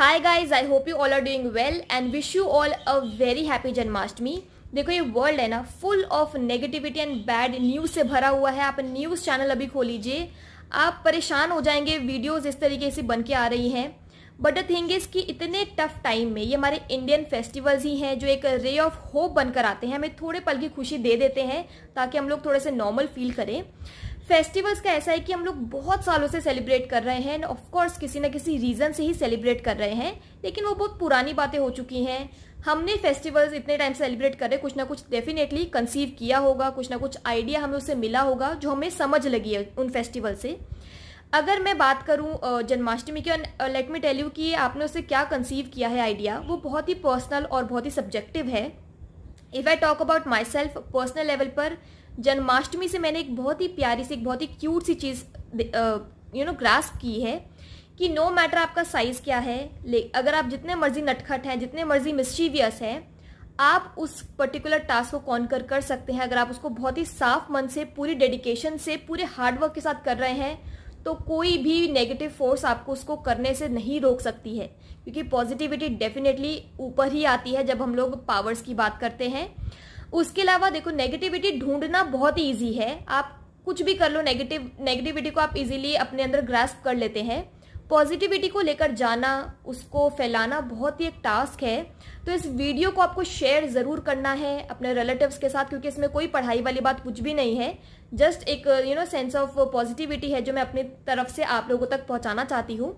hi guys I hope you all are doing well and wish you all a very happy Janmashtami देखो ये world है ना full of negativity and bad news से भरा हुआ है आप न्यूज़ चैनल अभी खोल लीजिए आप परेशान हो जाएंगे वीडियोस इस तरीके से बन के आ रही हैं बट द थिंग इज कि इतने टफ टाइम में ये हमारे इंडियन फेस्टिवल्स ही हैं जो एक रे ऑफ होप बनकर आते हैं हमें थोड़े पल की खुशी दे देते हैं ताकि हम लोग थोड़े से नॉर्मल फील करें फेस्टिवल्स का ऐसा है कि हम लोग बहुत सालों से सेलिब्रेट कर रहे हैं एंड ऑफकोर्स किसी न किसी रीज़न से ही सेलिब्रेट कर रहे हैं लेकिन वो बहुत पुरानी बातें हो चुकी हैं हमने फेस्टिवल्स इतने टाइम सेलिब्रेट कर रहे कुछ ना कुछ डेफिनेटली कंसीव किया होगा कुछ ना कुछ आइडिया हमें उससे मिला होगा जो हमें समझ लगी है उन फेस्टिवल से अगर मैं बात करूं जन्माष्टमी की लेट मी टेल यू कि आपने उससे क्या कंसीव किया है आइडिया वो बहुत ही पर्सनल और बहुत ही सब्जेक्टिव है if I talk about myself personal level पर जन्माष्टमी से मैंने एक बहुत ही प्यारी सी एक बहुत ही क्यूट सी चीज़ यू नो ग्रास्प की है कि नो मैटर आपका साइज़ क्या है ले अगर आप जितने मर्जी नटखट हैं जितने मर्जी मिस्चीवियस हैं आप उस पर्टिकुलर टास्क को कौन कर कर सकते हैं अगर आप उसको बहुत ही साफ मन से पूरी डेडिकेशन से पूरे हार्डवर्क के साथ कर रहे हैं तो कोई भी नेगेटिव फोर्स आपको उसको करने से नहीं रोक सकती है क्योंकि पॉजिटिविटी डेफिनेटली ऊपर ही आती है जब हम लोग पावर्स की बात करते हैं उसके अलावा देखो नेगेटिविटी ढूंढना बहुत ईजी है आप कुछ भी कर लो नेगेटिव नेगेटिविटी को आप इजीली अपने अंदर ग्रास्प कर लेते हैं पॉजिटिविटी को लेकर जाना उसको फैलाना बहुत ही एक टास्क है तो इस वीडियो को आपको शेयर ज़रूर करना है अपने रिलेटिव्स के साथ क्योंकि इसमें कोई पढ़ाई वाली बात कुछ भी नहीं है जस्ट एक you know sense of positivity है जो मैं अपनी तरफ से आप लोगों तक पहुँचाना चाहती हूँ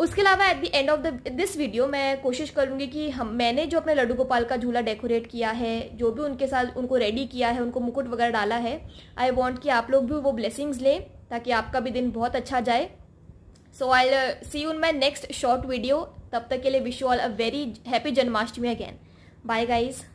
उसके अलावा at the end of the this video मैं कोशिश करूंगी कि हम मैंने जो अपने लड्डू गोपाल का झूला डेकोरेट किया है जो भी उनके साथ उनको रेडी किया है उनको मुकुट वगैरह डाला है आई वॉन्ट कि आप लोग भी वो ब्लेसिंग्स लें ताकि आपका भी दिन बहुत अच्छा जाए सो आई सी यून माई नेक्स्ट शॉर्ट वीडियो तब तक के लिए wish you all a very happy Janmashtami again bye guys